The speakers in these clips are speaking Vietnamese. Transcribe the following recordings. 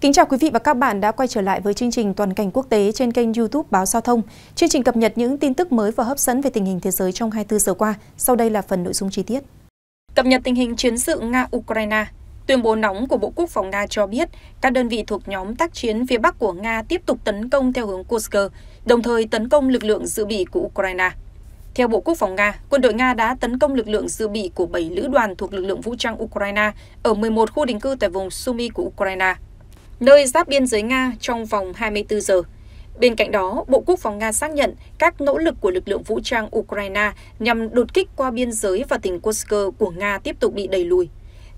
Kính chào quý vị và các bạn đã quay trở lại với chương trình Toàn cảnh quốc tế trên kênh YouTube Báo Giao thông. Chương trình cập nhật những tin tức mới và hấp dẫn về tình hình thế giới trong 24 giờ qua. Sau đây là phần nội dung chi tiết. Cập nhật tình hình chiến sự Nga-Ukraine. Tuyên bố nóng của Bộ Quốc phòng Nga cho biết các đơn vị thuộc nhóm tác chiến phía Bắc của Nga tiếp tục tấn công theo hướng Kursk, đồng thời tấn công lực lượng dự bị của Ukraine. Theo Bộ Quốc phòng Nga, quân đội Nga đã tấn công lực lượng dự bị của 7 lữ đoàn thuộc lực lượng vũ trang Ukraine ở 11 khu định cư tại vùng Sumy của Ukraine – nơi giáp biên giới Nga trong vòng 24 giờ. Bên cạnh đó, Bộ Quốc phòng Nga xác nhận các nỗ lực của lực lượng vũ trang Ukraine nhằm đột kích qua biên giới và tỉnh Kursk của Nga tiếp tục bị đẩy lùi.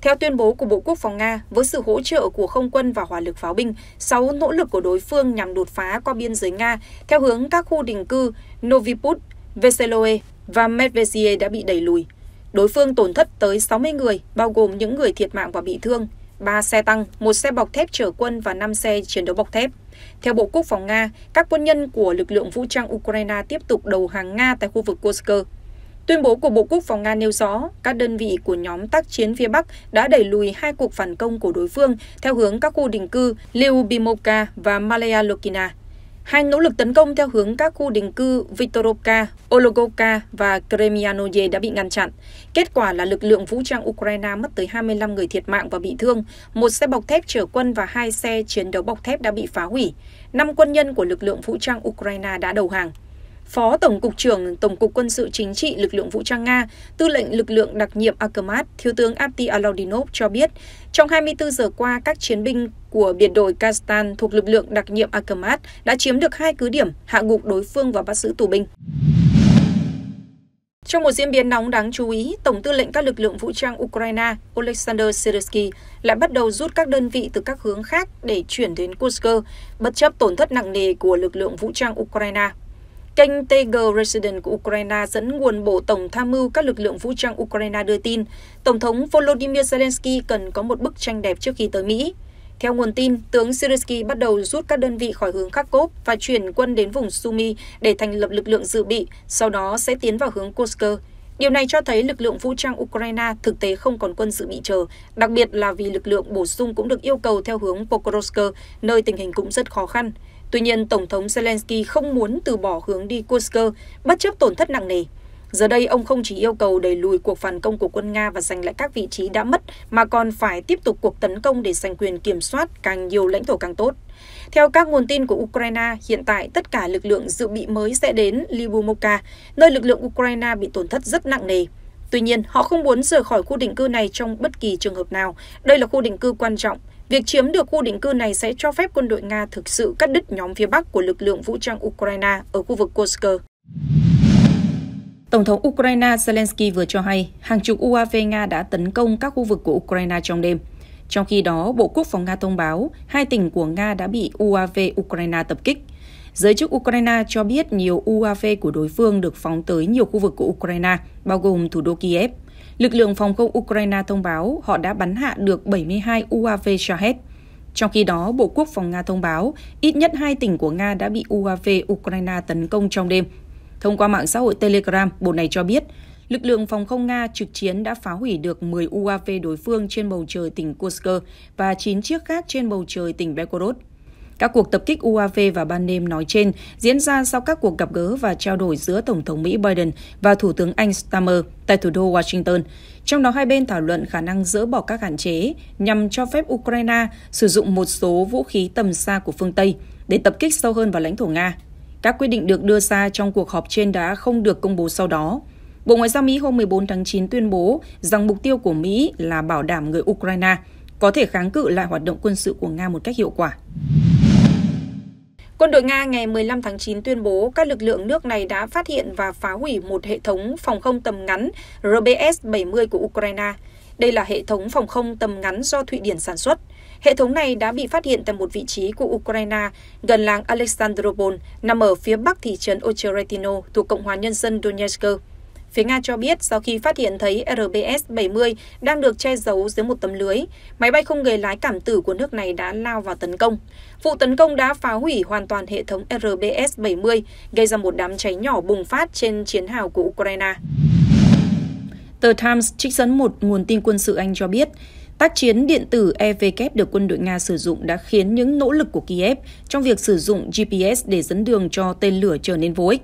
Theo tuyên bố của Bộ Quốc phòng Nga, với sự hỗ trợ của không quân và hỏa lực pháo binh, sáu nỗ lực của đối phương nhằm đột phá qua biên giới Nga theo hướng các khu định cư Noviput, Veseloe và Medvezie đã bị đẩy lùi. Đối phương tổn thất tới 60 người, bao gồm những người thiệt mạng và bị thương, 3 xe tăng, 1 xe bọc thép chở quân và 5 xe chiến đấu bọc thép. Theo Bộ Quốc phòng Nga, các quân nhân của lực lượng vũ trang Ukraine tiếp tục đầu hàng Nga tại khu vực Kursk. Tuyên bố của Bộ Quốc phòng Nga nêu rõ, các đơn vị của nhóm tác chiến phía Bắc đã đẩy lùi hai cuộc phản công của đối phương theo hướng các khu định cư Lyubimovka và Malaya Lokina. Hai nỗ lực tấn công theo hướng các khu định cư Viktorovka, Ologovka và Kremianoye đã bị ngăn chặn. Kết quả là lực lượng vũ trang Ukraine mất tới 25 người thiệt mạng và bị thương, một xe bọc thép chở quân và hai xe chiến đấu bọc thép đã bị phá hủy. Năm quân nhân của lực lượng vũ trang Ukraine đã đầu hàng. Phó Tổng cục trưởng Tổng cục Quân sự Chính trị Lực lượng Vũ trang Nga, Tư lệnh Lực lượng Đặc nhiệm Akamat, Thiếu tướng Apti Alaudinov cho biết trong 24 giờ qua, các chiến binh của biệt đội Kastan thuộc lực lượng đặc nhiệm Akamat đã chiếm được hai cứ điểm, hạ gục đối phương và bắt giữ tù binh. Trong một diễn biến nóng đáng chú ý, Tổng tư lệnh các lực lượng vũ trang Ukraine Oleksandr Syrensky lại bắt đầu rút các đơn vị từ các hướng khác để chuyển đến Kursk, bất chấp tổn thất nặng nề của lực lượng vũ trang Ukraine. Kênh TG Resident của Ukraine dẫn nguồn Bộ Tổng Tham mưu các lực lượng vũ trang Ukraine đưa tin, Tổng thống Volodymyr Zelensky cần có một bức tranh đẹp trước khi tới Mỹ. Theo nguồn tin, tướng Zelensky bắt đầu rút các đơn vị khỏi hướng Kharkov và chuyển quân đến vùng Sumy để thành lập lực lượng dự bị, sau đó sẽ tiến vào hướng Kursk. Điều này cho thấy lực lượng vũ trang Ukraine thực tế không còn quân dự bị chờ, đặc biệt là vì lực lượng bổ sung cũng được yêu cầu theo hướng Pokrovsk, nơi tình hình cũng rất khó khăn. Tuy nhiên, Tổng thống Zelensky không muốn từ bỏ hướng đi Kursk bất chấp tổn thất nặng nề. Giờ đây, ông không chỉ yêu cầu đẩy lùi cuộc phản công của quân Nga và giành lại các vị trí đã mất, mà còn phải tiếp tục cuộc tấn công để giành quyền kiểm soát càng nhiều lãnh thổ càng tốt. Theo các nguồn tin của Ukraine, hiện tại tất cả lực lượng dự bị mới sẽ đến Libumoka, nơi lực lượng Ukraine bị tổn thất rất nặng nề. Tuy nhiên, họ không muốn rời khỏi khu định cư này trong bất kỳ trường hợp nào. Đây là khu định cư quan trọng Việc chiếm được khu định cư này sẽ cho phép quân đội Nga thực sự cắt đứt nhóm phía Bắc của lực lượng vũ trang Ukraine ở khu vực Kursk. Tổng thống Ukraine Zelensky vừa cho hay hàng chục UAV Nga đã tấn công các khu vực của Ukraine trong đêm. Trong khi đó, Bộ Quốc phòng Nga thông báo hai tỉnh của Nga đã bị UAV Ukraine tập kích. Giới chức Ukraine cho biết nhiều UAV của đối phương được phóng tới nhiều khu vực của Ukraine, bao gồm thủ đô Kiev lực lượng phòng không Ukraine thông báo họ đã bắn hạ được 72 UAV Shahed. Trong khi đó, Bộ Quốc phòng Nga thông báo ít nhất hai tỉnh của Nga đã bị UAV Ukraine tấn công trong đêm. Thông qua mạng xã hội Telegram, bộ này cho biết lực lượng phòng không Nga trực chiến đã phá hủy được 10 UAV đối phương trên bầu trời tỉnh Kursk và 9 chiếc khác trên bầu trời tỉnh Belgorod. Các cuộc tập kích UAV và ban đêm nói trên diễn ra sau các cuộc gặp gỡ và trao đổi giữa Tổng thống Mỹ Biden và Thủ tướng Anh Stammer tại thủ đô Washington. Trong đó hai bên thảo luận khả năng dỡ bỏ các hạn chế nhằm cho phép Ukraine sử dụng một số vũ khí tầm xa của phương Tây để tập kích sâu hơn vào lãnh thổ Nga. Các quyết định được đưa ra trong cuộc họp trên đã không được công bố sau đó. Bộ Ngoại giao Mỹ hôm 14 tháng 9 tuyên bố rằng mục tiêu của Mỹ là bảo đảm người Ukraine có thể kháng cự lại hoạt động quân sự của Nga một cách hiệu quả. Quân đội Nga ngày 15 tháng 9 tuyên bố các lực lượng nước này đã phát hiện và phá hủy một hệ thống phòng không tầm ngắn RBS-70 của Ukraine. Đây là hệ thống phòng không tầm ngắn do Thụy Điển sản xuất. Hệ thống này đã bị phát hiện tại một vị trí của Ukraine gần làng Alexandropol, nằm ở phía bắc thị trấn Ocheretino thuộc Cộng hòa Nhân dân Donetsk. Phía Nga cho biết sau khi phát hiện thấy RBS-70 đang được che giấu dưới một tấm lưới, máy bay không người lái cảm tử của nước này đã lao vào tấn công. Vụ tấn công đã phá hủy hoàn toàn hệ thống RBS-70, gây ra một đám cháy nhỏ bùng phát trên chiến hào của Ukraine. Tờ Times trích dẫn một nguồn tin quân sự Anh cho biết, Tác chiến điện tử EW được quân đội Nga sử dụng đã khiến những nỗ lực của Kiev trong việc sử dụng GPS để dẫn đường cho tên lửa trở nên vô ích.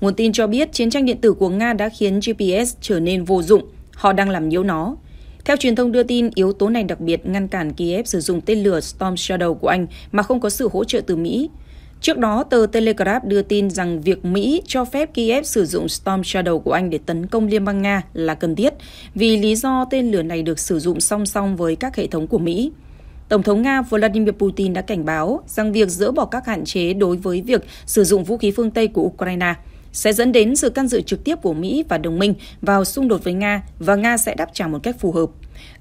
Nguồn tin cho biết chiến tranh điện tử của Nga đã khiến GPS trở nên vô dụng, họ đang làm nhiễu nó. Theo truyền thông đưa tin, yếu tố này đặc biệt ngăn cản Kiev sử dụng tên lửa Storm Shadow của Anh mà không có sự hỗ trợ từ Mỹ. Trước đó, tờ Telegraph đưa tin rằng việc Mỹ cho phép Kiev sử dụng Storm Shadow của Anh để tấn công Liên bang Nga là cần thiết vì lý do tên lửa này được sử dụng song song với các hệ thống của Mỹ. Tổng thống Nga Vladimir Putin đã cảnh báo rằng việc dỡ bỏ các hạn chế đối với việc sử dụng vũ khí phương Tây của Ukraine – sẽ dẫn đến sự can dự trực tiếp của Mỹ và đồng minh vào xung đột với Nga và Nga sẽ đáp trả một cách phù hợp.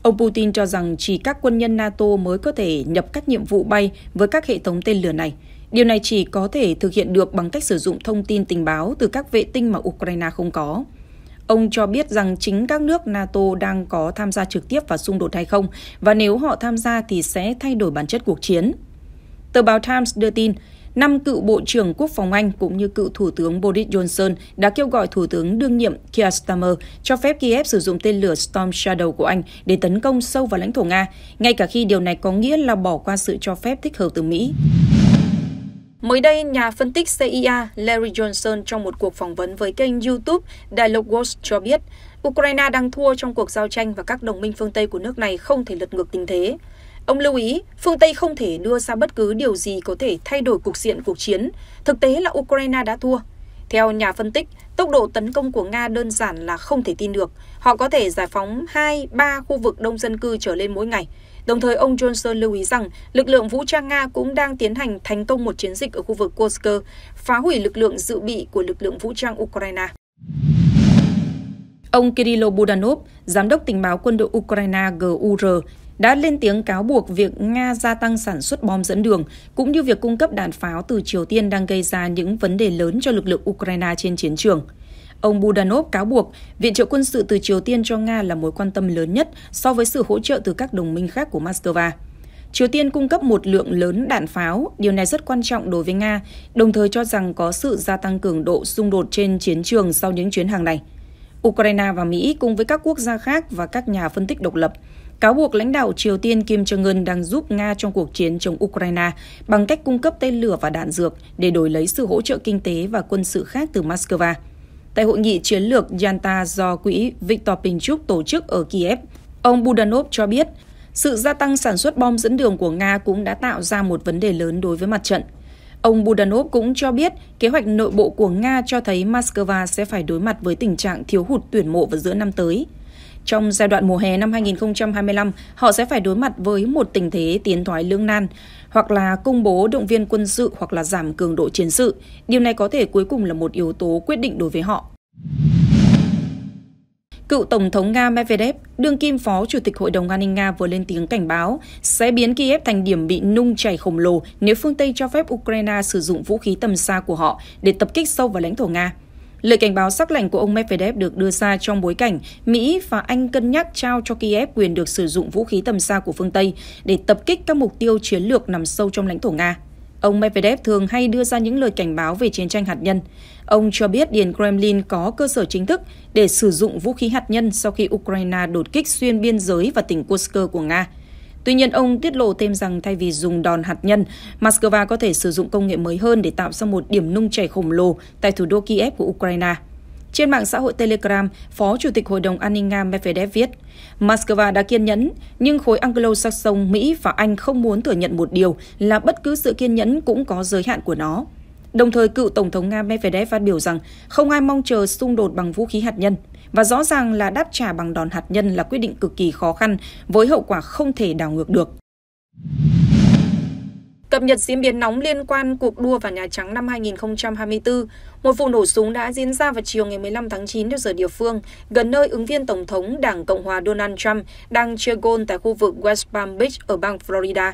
Ông Putin cho rằng chỉ các quân nhân NATO mới có thể nhập các nhiệm vụ bay với các hệ thống tên lửa này. Điều này chỉ có thể thực hiện được bằng cách sử dụng thông tin tình báo từ các vệ tinh mà Ukraine không có. Ông cho biết rằng chính các nước NATO đang có tham gia trực tiếp vào xung đột hay không và nếu họ tham gia thì sẽ thay đổi bản chất cuộc chiến. Tờ báo Times đưa tin, năm cựu Bộ trưởng Quốc phòng Anh cũng như cựu Thủ tướng Boris Johnson đã kêu gọi Thủ tướng đương nhiệm Keir Starmer cho phép Kiev sử dụng tên lửa Storm Shadow của Anh để tấn công sâu vào lãnh thổ Nga, ngay cả khi điều này có nghĩa là bỏ qua sự cho phép thích hợp từ Mỹ. Mới đây, nhà phân tích CIA Larry Johnson trong một cuộc phỏng vấn với kênh YouTube Dialogue Watch cho biết Ukraine đang thua trong cuộc giao tranh và các đồng minh phương Tây của nước này không thể lật ngược tình thế. Ông lưu ý, phương Tây không thể đưa ra bất cứ điều gì có thể thay đổi cục diện cuộc chiến, thực tế là Ukraine đã thua. Theo nhà phân tích, tốc độ tấn công của Nga đơn giản là không thể tin được. Họ có thể giải phóng hai ba khu vực đông dân cư trở lên mỗi ngày. Đồng thời, ông Johnson lưu ý rằng lực lượng vũ trang Nga cũng đang tiến hành thành công một chiến dịch ở khu vực Kursk, phá hủy lực lượng dự bị của lực lượng vũ trang Ukraine. Ông Kirill Budanov, giám đốc tình báo quân đội Ukraine GUR, đã lên tiếng cáo buộc việc Nga gia tăng sản xuất bom dẫn đường, cũng như việc cung cấp đạn pháo từ Triều Tiên đang gây ra những vấn đề lớn cho lực lượng Ukraine trên chiến trường. Ông Budanov cáo buộc viện trợ quân sự từ Triều Tiên cho Nga là mối quan tâm lớn nhất so với sự hỗ trợ từ các đồng minh khác của Moscow. Triều Tiên cung cấp một lượng lớn đạn pháo, điều này rất quan trọng đối với Nga, đồng thời cho rằng có sự gia tăng cường độ xung đột trên chiến trường sau những chuyến hàng này. Ukraine và Mỹ cùng với các quốc gia khác và các nhà phân tích độc lập cáo buộc lãnh đạo Triều Tiên Kim Jong Un đang giúp Nga trong cuộc chiến chống Ukraine bằng cách cung cấp tên lửa và đạn dược để đổi lấy sự hỗ trợ kinh tế và quân sự khác từ Moscow. Tại hội nghị chiến lược Yalta do quỹ Viktor Pinchuk tổ chức ở Kiev, ông Budanov cho biết sự gia tăng sản xuất bom dẫn đường của Nga cũng đã tạo ra một vấn đề lớn đối với mặt trận. Ông Budanov cũng cho biết kế hoạch nội bộ của Nga cho thấy Moscow sẽ phải đối mặt với tình trạng thiếu hụt tuyển mộ vào giữa năm tới – trong giai đoạn mùa hè năm 2025, họ sẽ phải đối mặt với một tình thế tiến thoái lưỡng nan, hoặc là công bố động viên quân sự hoặc là giảm cường độ chiến sự. Điều này có thể cuối cùng là một yếu tố quyết định đối với họ. Cựu Tổng thống Nga Medvedev, đương kim Phó Chủ tịch Hội đồng An ninh Nga vừa lên tiếng cảnh báo sẽ biến Kiev thành điểm bị nung chảy khổng lồ nếu phương Tây cho phép Ukraine sử dụng vũ khí tầm xa của họ để tập kích sâu vào lãnh thổ Nga. Lời cảnh báo sắc lạnh của ông Medvedev được đưa ra trong bối cảnh Mỹ và Anh cân nhắc trao cho Kiev quyền được sử dụng vũ khí tầm xa của phương Tây để tập kích các mục tiêu chiến lược nằm sâu trong lãnh thổ Nga. Ông Medvedev thường hay đưa ra những lời cảnh báo về chiến tranh hạt nhân. Ông cho biết Điện Kremlin có cơ sở chính thức để sử dụng vũ khí hạt nhân sau khi Ukraine đột kích xuyên biên giới và tỉnh Kursk của Nga. Tuy nhiên, ông tiết lộ thêm rằng thay vì dùng đòn hạt nhân, Moscow có thể sử dụng công nghệ mới hơn để tạo ra một điểm nung chảy khổng lồ tại thủ đô Kiev của Ukraine. Trên mạng xã hội Telegram, Phó Chủ tịch Hội đồng An ninh Nga Medvedev viết, Moscow đã kiên nhẫn, nhưng khối Anglo-Saxon Mỹ và Anh không muốn thừa nhận một điều là bất cứ sự kiên nhẫn cũng có giới hạn của nó. Đồng thời, cựu Tổng thống Nga Medvedev phát biểu rằng không ai mong chờ xung đột bằng vũ khí hạt nhân và rõ ràng là đáp trả bằng đòn hạt nhân là quyết định cực kỳ khó khăn với hậu quả không thể đảo ngược được. Cập nhật diễn biến nóng liên quan cuộc đua vào Nhà Trắng năm 2024, một vụ nổ súng đã diễn ra vào chiều ngày 15 tháng 9 theo giờ địa phương, gần nơi ứng viên Tổng thống Đảng Cộng hòa Donald Trump đang chơi gôn tại khu vực West Palm Beach ở bang Florida.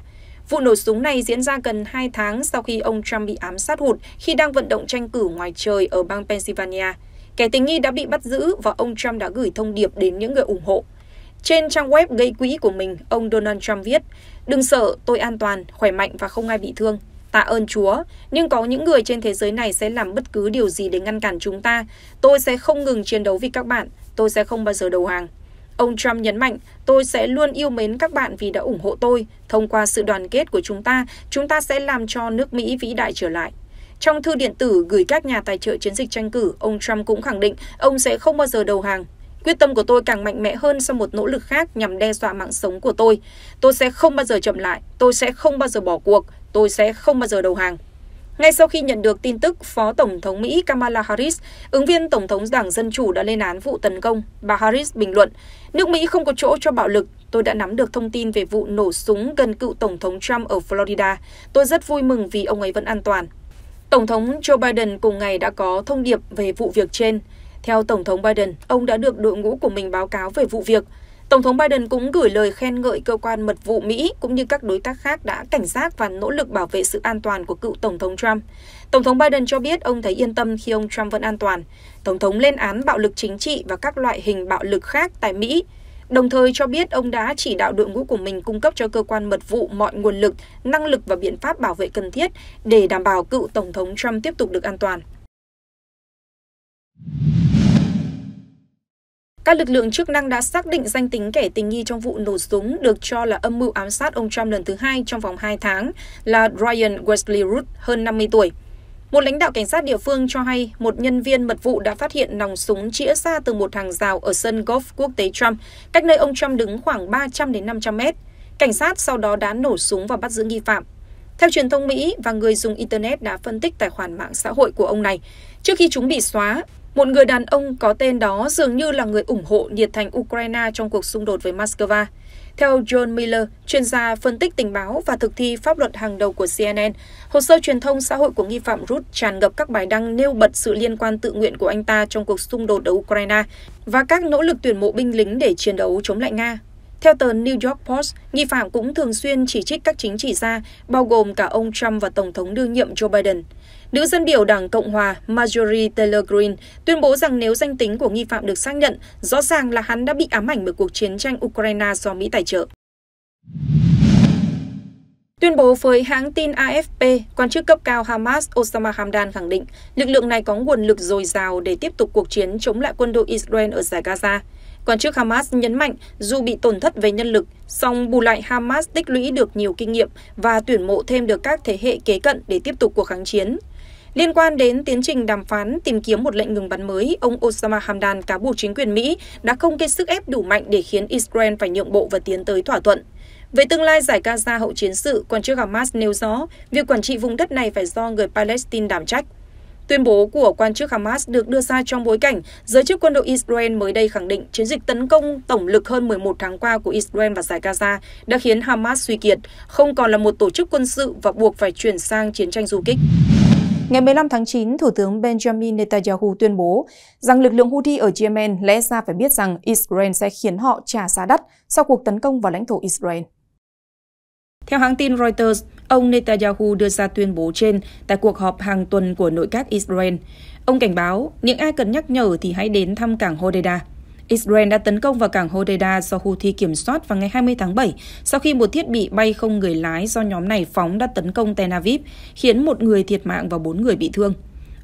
Vụ nổ súng này diễn ra gần 2 tháng sau khi ông Trump bị ám sát hụt khi đang vận động tranh cử ngoài trời ở bang Pennsylvania. Kẻ tình nghi đã bị bắt giữ và ông Trump đã gửi thông điệp đến những người ủng hộ. Trên trang web gây quỹ của mình, ông Donald Trump viết, Đừng sợ, tôi an toàn, khỏe mạnh và không ai bị thương. Tạ ơn Chúa, nhưng có những người trên thế giới này sẽ làm bất cứ điều gì để ngăn cản chúng ta. Tôi sẽ không ngừng chiến đấu vì các bạn, tôi sẽ không bao giờ đầu hàng. Ông Trump nhấn mạnh, tôi sẽ luôn yêu mến các bạn vì đã ủng hộ tôi. Thông qua sự đoàn kết của chúng ta, chúng ta sẽ làm cho nước Mỹ vĩ đại trở lại. Trong thư điện tử gửi các nhà tài trợ chiến dịch tranh cử, ông Trump cũng khẳng định ông sẽ không bao giờ đầu hàng. Quyết tâm của tôi càng mạnh mẽ hơn sau một nỗ lực khác nhằm đe dọa mạng sống của tôi. Tôi sẽ không bao giờ chậm lại, tôi sẽ không bao giờ bỏ cuộc, tôi sẽ không bao giờ đầu hàng. Ngay sau khi nhận được tin tức, Phó Tổng thống Mỹ Kamala Harris, ứng viên Tổng thống Đảng Dân Chủ đã lên án vụ tấn công. Bà Harris bình luận, nước Mỹ không có chỗ cho bạo lực. Tôi đã nắm được thông tin về vụ nổ súng gần cựu Tổng thống Trump ở Florida. Tôi rất vui mừng vì ông ấy vẫn an toàn. Tổng thống Joe Biden cùng ngày đã có thông điệp về vụ việc trên. Theo Tổng thống Biden, ông đã được đội ngũ của mình báo cáo về vụ việc tổng thống biden cũng gửi lời khen ngợi cơ quan mật vụ mỹ cũng như các đối tác khác đã cảnh giác và nỗ lực bảo vệ sự an toàn của cựu tổng thống trump tổng thống biden cho biết ông thấy yên tâm khi ông trump vẫn an toàn tổng thống lên án bạo lực chính trị và các loại hình bạo lực khác tại mỹ đồng thời cho biết ông đã chỉ đạo đội ngũ của mình cung cấp cho cơ quan mật vụ mọi nguồn lực, năng lực và biện pháp bảo vệ cần thiết để đảm bảo cựu Tổng thống Trump tiếp tục được an toàn. Các lực lượng chức năng đã xác định danh tính kẻ tình nghi trong vụ nổ súng được cho là âm mưu ám sát ông Trump lần thứ hai trong vòng 2 tháng là Ryan Wesley Root, hơn 50 tuổi. Một lãnh đạo cảnh sát địa phương cho hay một nhân viên mật vụ đã phát hiện nòng súng chĩa ra từ một hàng rào ở sân golf quốc tế Trump, cách nơi ông Trump đứng khoảng 300 đến 500 mét. Cảnh sát sau đó đã nổ súng và bắt giữ nghi phạm. Theo truyền thông Mỹ và người dùng Internet đã phân tích tài khoản mạng xã hội của ông này. Trước khi chúng bị xóa, một người đàn ông có tên đó dường như là người ủng hộ nhiệt thành Ukraine trong cuộc xung đột với Moscow. Theo John Miller, chuyên gia phân tích tình báo và thực thi pháp luật hàng đầu của CNN, hồ sơ truyền thông xã hội của nghi phạm Ruth tràn ngập các bài đăng nêu bật sự liên quan tự nguyện của anh ta trong cuộc xung đột ở Ukraine và các nỗ lực tuyển mộ binh lính để chiến đấu chống lại Nga. Theo tờ New York Post, nghi phạm cũng thường xuyên chỉ trích các chính trị gia, bao gồm cả ông Trump và Tổng thống đương nhiệm Joe Biden. Nữ dân biểu Đảng Cộng hòa Marjorie Taylor Greene tuyên bố rằng nếu danh tính của nghi phạm được xác nhận, rõ ràng là hắn đã bị ám ảnh bởi cuộc chiến tranh Ukraine do Mỹ tài trợ. Tuyên bố với hãng tin AFP, quan chức cấp cao Hamas Osama Hamdan khẳng định lực lượng này có nguồn lực dồi dào để tiếp tục cuộc chiến chống lại quân đội Israel ở giải Gaza. Quan chức Hamas nhấn mạnh dù bị tổn thất về nhân lực, song bù lại Hamas tích lũy được nhiều kinh nghiệm và tuyển mộ thêm được các thế hệ kế cận để tiếp tục cuộc kháng chiến. Liên quan đến tiến trình đàm phán tìm kiếm một lệnh ngừng bắn mới, ông Osama Hamdan cáo buộc chính quyền Mỹ đã không gây sức ép đủ mạnh để khiến Israel phải nhượng bộ và tiến tới thỏa thuận. Về tương lai giải Gaza hậu chiến sự, quan chức Hamas nêu rõ việc quản trị vùng đất này phải do người Palestine đảm trách. Tuyên bố của quan chức Hamas được đưa ra trong bối cảnh giới chức quân đội Israel mới đây khẳng định chiến dịch tấn công tổng lực hơn 11 tháng qua của Israel và giải Gaza đã khiến Hamas suy kiệt, không còn là một tổ chức quân sự và buộc phải chuyển sang chiến tranh du kích. Ngày 15 tháng 9, Thủ tướng Benjamin Netanyahu tuyên bố rằng lực lượng Houthi ở Yemen lẽ ra phải biết rằng Israel sẽ khiến họ trả giá đắt sau cuộc tấn công vào lãnh thổ Israel. Theo hãng tin Reuters, ông Netanyahu đưa ra tuyên bố trên tại cuộc họp hàng tuần của nội các Israel. Ông cảnh báo, những ai cần nhắc nhở thì hãy đến thăm cảng Hodeida. Israel đã tấn công vào cảng Hodeida do Houthi kiểm soát vào ngày 20 tháng 7 sau khi một thiết bị bay không người lái do nhóm này phóng đã tấn công Tel Aviv, khiến một người thiệt mạng và bốn người bị thương.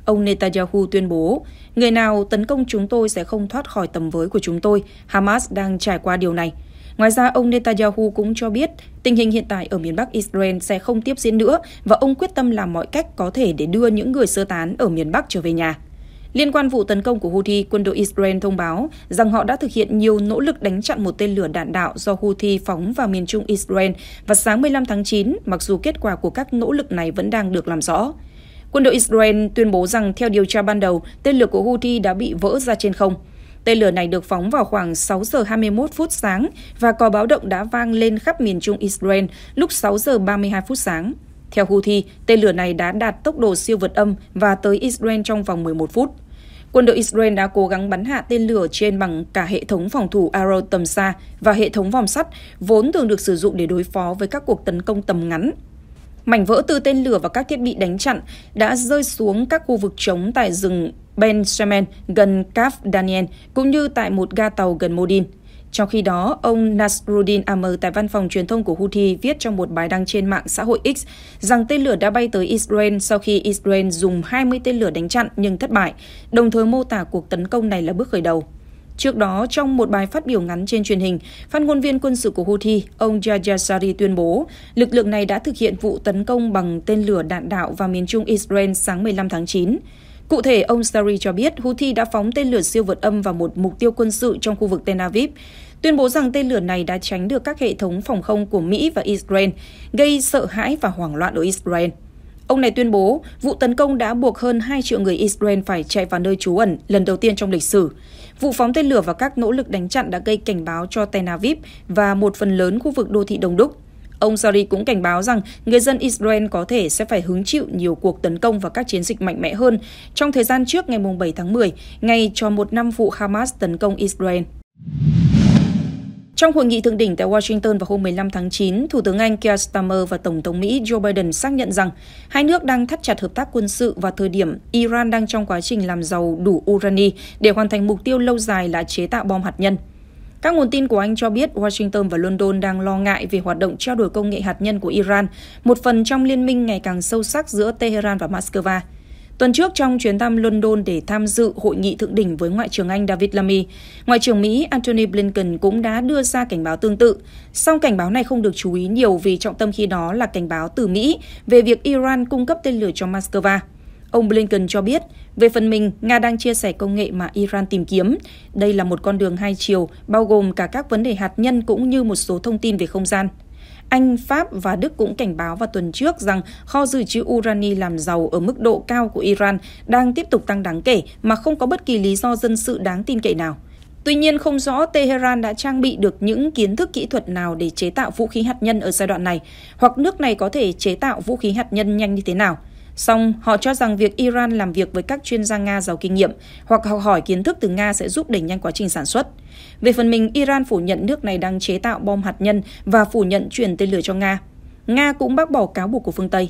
Ông Netanyahu tuyên bố, người nào tấn công chúng tôi sẽ không thoát khỏi tầm với của chúng tôi, Hamas đang trải qua điều này. Ngoài ra, ông Netanyahu cũng cho biết tình hình hiện tại ở miền Bắc Israel sẽ không tiếp diễn nữa và ông quyết tâm làm mọi cách có thể để đưa những người sơ tán ở miền Bắc trở về nhà. Liên quan vụ tấn công của Houthi, quân đội Israel thông báo rằng họ đã thực hiện nhiều nỗ lực đánh chặn một tên lửa đạn đạo do Houthi phóng vào miền trung Israel vào sáng 15 tháng 9, mặc dù kết quả của các nỗ lực này vẫn đang được làm rõ. Quân đội Israel tuyên bố rằng theo điều tra ban đầu, tên lửa của Houthi đã bị vỡ ra trên không – Tên lửa này được phóng vào khoảng 6 giờ 21 phút sáng và còi báo động đã vang lên khắp miền trung Israel lúc 6 giờ 32 phút sáng. Theo Houthi, tên lửa này đã đạt tốc độ siêu vượt âm và tới Israel trong vòng 11 phút. Quân đội Israel đã cố gắng bắn hạ tên lửa trên bằng cả hệ thống phòng thủ Arrow tầm xa và hệ thống vòng sắt, vốn thường được sử dụng để đối phó với các cuộc tấn công tầm ngắn. Mảnh vỡ từ tên lửa và các thiết bị đánh chặn đã rơi xuống các khu vực trống tại rừng Ben Shemen gần Kaf Daniel, cũng như tại một ga tàu gần Modin. Trong khi đó, ông Nasruddin Amr tại văn phòng truyền thông của Houthi viết trong một bài đăng trên mạng xã hội X rằng tên lửa đã bay tới Israel sau khi Israel dùng 20 tên lửa đánh chặn nhưng thất bại, đồng thời mô tả cuộc tấn công này là bước khởi đầu. Trước đó, trong một bài phát biểu ngắn trên truyền hình, phát ngôn viên quân sự của Houthi, ông Yahya tuyên bố lực lượng này đã thực hiện vụ tấn công bằng tên lửa đạn đạo vào miền trung Israel sáng 15 tháng 9. Cụ thể, ông Sari cho biết Houthi đã phóng tên lửa siêu vượt âm vào một mục tiêu quân sự trong khu vực Tel Aviv, tuyên bố rằng tên lửa này đã tránh được các hệ thống phòng không của Mỹ và Israel, gây sợ hãi và hoảng loạn ở Israel. Ông này tuyên bố vụ tấn công đã buộc hơn 2 triệu người Israel phải chạy vào nơi trú ẩn lần đầu tiên trong lịch sử. Vụ phóng tên lửa và các nỗ lực đánh chặn đã gây cảnh báo cho Tel Aviv và một phần lớn khu vực đô thị đông đúc. Ông Sari cũng cảnh báo rằng người dân Israel có thể sẽ phải hứng chịu nhiều cuộc tấn công và các chiến dịch mạnh mẽ hơn trong thời gian trước ngày 7 tháng 10, ngày cho một năm vụ Hamas tấn công Israel. Trong hội nghị thượng đỉnh tại Washington vào hôm 15 tháng 9, Thủ tướng Anh Keir Starmer và Tổng thống Mỹ Joe Biden xác nhận rằng hai nước đang thắt chặt hợp tác quân sự vào thời điểm Iran đang trong quá trình làm giàu đủ urani để hoàn thành mục tiêu lâu dài là chế tạo bom hạt nhân. Các nguồn tin của Anh cho biết Washington và London đang lo ngại về hoạt động trao đổi công nghệ hạt nhân của Iran, một phần trong liên minh ngày càng sâu sắc giữa Tehran và Moscow. Tuần trước trong chuyến thăm London để tham dự hội nghị thượng đỉnh với Ngoại trưởng Anh David Lammy, Ngoại trưởng Mỹ Antony Blinken cũng đã đưa ra cảnh báo tương tự. Song cảnh báo này không được chú ý nhiều vì trọng tâm khi đó là cảnh báo từ Mỹ về việc Iran cung cấp tên lửa cho Moscow. Ông Blinken cho biết, về phần mình, Nga đang chia sẻ công nghệ mà Iran tìm kiếm. Đây là một con đường hai chiều, bao gồm cả các vấn đề hạt nhân cũng như một số thông tin về không gian. Anh, Pháp và Đức cũng cảnh báo vào tuần trước rằng kho dự trữ urani làm giàu ở mức độ cao của Iran đang tiếp tục tăng đáng kể mà không có bất kỳ lý do dân sự đáng tin cậy nào. Tuy nhiên, không rõ Tehran đã trang bị được những kiến thức kỹ thuật nào để chế tạo vũ khí hạt nhân ở giai đoạn này, hoặc nước này có thể chế tạo vũ khí hạt nhân nhanh như thế nào – Song, họ cho rằng việc Iran làm việc với các chuyên gia Nga giàu kinh nghiệm hoặc học hỏi kiến thức từ Nga sẽ giúp đẩy nhanh quá trình sản xuất. Về phần mình, Iran phủ nhận nước này đang chế tạo bom hạt nhân và phủ nhận chuyển tên lửa cho Nga. Nga cũng bác bỏ cáo buộc của phương Tây.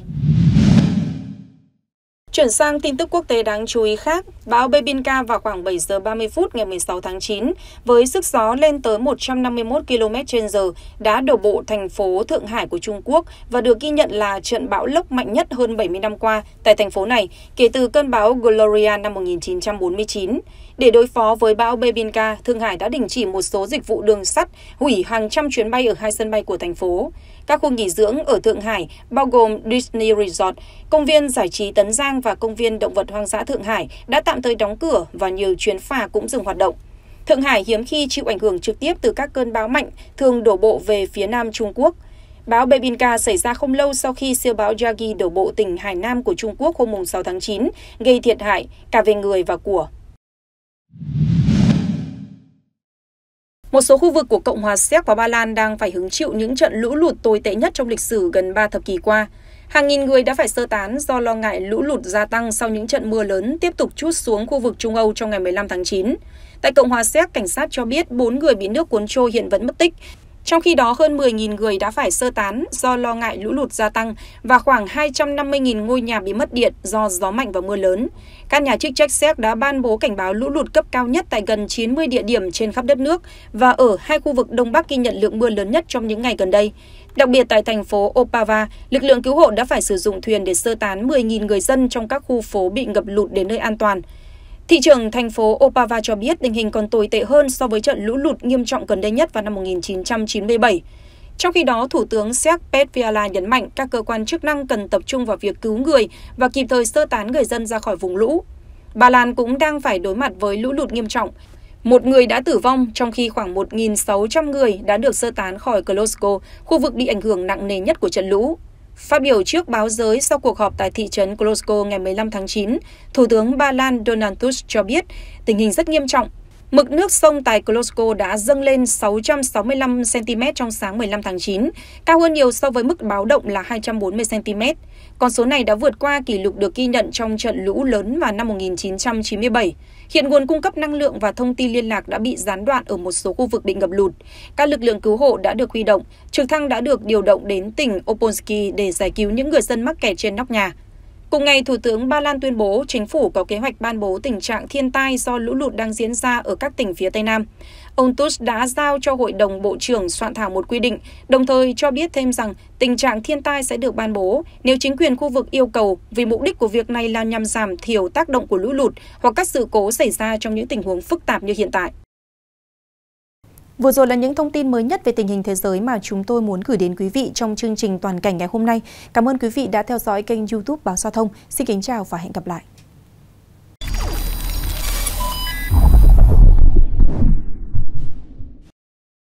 Chuyển sang tin tức quốc tế đáng chú ý khác, bão Bebinca vào khoảng 7 giờ 30 phút ngày 16 tháng 9 với sức gió lên tới 151 km/h đã đổ bộ thành phố Thượng Hải của Trung Quốc và được ghi nhận là trận bão lốc mạnh nhất hơn 70 năm qua tại thành phố này kể từ cơn bão Gloria năm 1949. Để đối phó với bão Bebinca, Thượng Hải đã đình chỉ một số dịch vụ đường sắt, hủy hàng trăm chuyến bay ở hai sân bay của thành phố. Các khu nghỉ dưỡng ở Thượng Hải bao gồm Disney Resort, công viên giải trí Tấn Giang và công viên động vật hoang dã Thượng Hải đã tạm thời đóng cửa và nhiều chuyến phà cũng dừng hoạt động. Thượng Hải hiếm khi chịu ảnh hưởng trực tiếp từ các cơn bão mạnh thường đổ bộ về phía nam Trung Quốc. Bão Bebinca xảy ra không lâu sau khi siêu bão Yagi đổ bộ tỉnh Hải Nam của Trung Quốc hôm 6 tháng 9, gây thiệt hại cả về người và của. Một số khu vực của Cộng hòa Séc và Ba Lan đang phải hứng chịu những trận lũ lụt tồi tệ nhất trong lịch sử gần 3 thập kỷ qua. Hàng nghìn người đã phải sơ tán do lo ngại lũ lụt gia tăng sau những trận mưa lớn tiếp tục trút xuống khu vực Trung Âu trong ngày 15 tháng 9. Tại Cộng hòa Séc, cảnh sát cho biết 4 người bị nước cuốn trôi hiện vẫn mất tích, trong khi đó, hơn 10.000 người đã phải sơ tán do lo ngại lũ lụt gia tăng và khoảng 250.000 ngôi nhà bị mất điện do gió mạnh và mưa lớn. Các nhà chức trách Séc đã ban bố cảnh báo lũ lụt cấp cao nhất tại gần 90 địa điểm trên khắp đất nước và ở hai khu vực Đông Bắc ghi nhận lượng mưa lớn nhất trong những ngày gần đây. Đặc biệt tại thành phố Opava, lực lượng cứu hộ đã phải sử dụng thuyền để sơ tán 10.000 người dân trong các khu phố bị ngập lụt đến nơi an toàn. Thị trưởng thành phố Opava cho biết tình hình còn tồi tệ hơn so với trận lũ lụt nghiêm trọng gần đây nhất vào năm 1997. Trong khi đó, Thủ tướng Séc Pet Viala nhấn mạnh các cơ quan chức năng cần tập trung vào việc cứu người và kịp thời sơ tán người dân ra khỏi vùng lũ. Bà Lan cũng đang phải đối mặt với lũ lụt nghiêm trọng. Một người đã tử vong, trong khi khoảng 1.600 người đã được sơ tán khỏi Glasgow, khu vực bị ảnh hưởng nặng nề nhất của trận lũ. Phát biểu trước báo giới sau cuộc họp tại thị trấn Glasgow ngày 15 tháng 9, Thủ tướng Ba Lan Donald Tusk cho biết tình hình rất nghiêm trọng. Mực nước sông tại Glasgow đã dâng lên 665 cm trong sáng 15 tháng 9, cao hơn nhiều so với mức báo động là 240 cm. Con số này đã vượt qua kỷ lục được ghi nhận trong trận lũ lớn vào năm 1997. Hiện nguồn cung cấp năng lượng và thông tin liên lạc đã bị gián đoạn ở một số khu vực bị ngập lụt. Các lực lượng cứu hộ đã được huy động, trực thăng đã được điều động đến tỉnh Opolsky để giải cứu những người dân mắc kẹt trên nóc nhà. Cùng ngày, Thủ tướng Ba Lan tuyên bố chính phủ có kế hoạch ban bố tình trạng thiên tai do lũ lụt đang diễn ra ở các tỉnh phía Tây Nam ông Tusk đã giao cho Hội đồng Bộ trưởng soạn thảo một quy định, đồng thời cho biết thêm rằng tình trạng thiên tai sẽ được ban bố nếu chính quyền khu vực yêu cầu vì mục đích của việc này là nhằm giảm thiểu tác động của lũ lụt hoặc các sự cố xảy ra trong những tình huống phức tạp như hiện tại. Vừa rồi là những thông tin mới nhất về tình hình thế giới mà chúng tôi muốn gửi đến quý vị trong chương trình toàn cảnh ngày hôm nay. Cảm ơn quý vị đã theo dõi kênh YouTube Báo Giao thông. Xin kính chào và hẹn gặp lại.